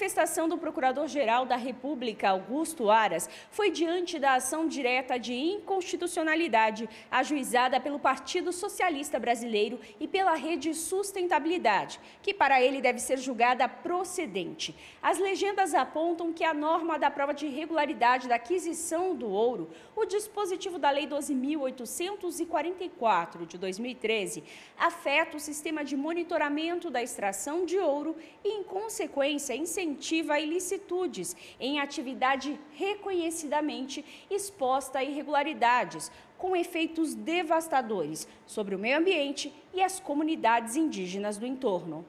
manifestação do Procurador-Geral da República, Augusto Aras, foi diante da ação direta de inconstitucionalidade ajuizada pelo Partido Socialista Brasileiro e pela Rede Sustentabilidade, que para ele deve ser julgada procedente. As legendas apontam que a norma da prova de regularidade da aquisição do ouro, o dispositivo da Lei 12.844 de 2013, afeta o sistema de monitoramento da extração de ouro e, em consequência, incentiva incentiva ilicitudes em atividade reconhecidamente exposta a irregularidades, com efeitos devastadores sobre o meio ambiente e as comunidades indígenas do entorno.